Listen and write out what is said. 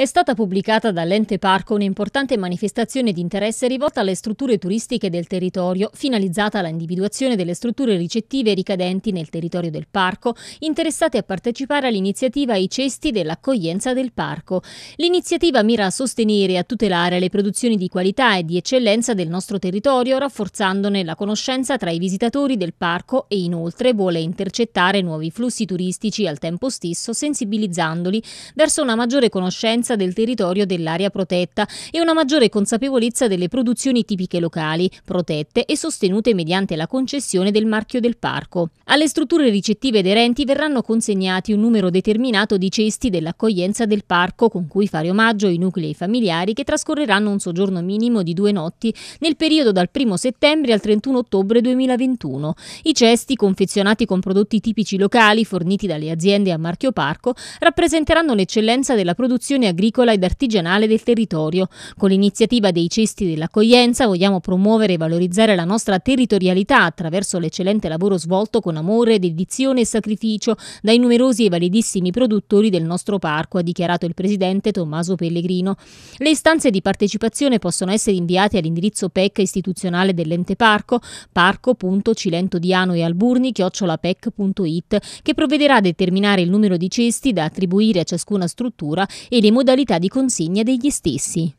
È stata pubblicata dall'ente parco un'importante manifestazione di interesse rivolta alle strutture turistiche del territorio, finalizzata all'individuazione delle strutture ricettive ricadenti nel territorio del parco, interessate a partecipare all'iniziativa I cesti dell'accoglienza del parco. L'iniziativa mira a sostenere e a tutelare le produzioni di qualità e di eccellenza del nostro territorio, rafforzandone la conoscenza tra i visitatori del parco e inoltre vuole intercettare nuovi flussi turistici al tempo stesso sensibilizzandoli verso una maggiore conoscenza conoscenza del territorio dell'area protetta e una maggiore consapevolezza delle produzioni tipiche locali, protette e sostenute mediante la concessione del marchio del parco. Alle strutture ricettive aderenti verranno consegnati un numero determinato di cesti dell'accoglienza del parco con cui fare omaggio ai nuclei familiari che trascorreranno un soggiorno minimo di due notti nel periodo dal 1 settembre al 31 ottobre 2021. I cesti confezionati con prodotti tipici locali forniti dalle aziende a marchio parco rappresenteranno l'eccellenza della produzione agricola agricola ed artigianale del territorio. Con l'iniziativa dei cesti dell'accoglienza vogliamo promuovere e valorizzare la nostra territorialità attraverso l'eccellente lavoro svolto con amore, dedizione e sacrificio dai numerosi e validissimi produttori del nostro parco, ha dichiarato il presidente Tommaso Pellegrino. Le istanze di partecipazione possono essere inviate all'indirizzo PEC istituzionale dell'ente parco, parco.cilentodiano e alburni, chiocciolapec.it, che provvederà a determinare il numero di cesti da attribuire a ciascuna struttura e le modalità modalità di consegna degli stessi.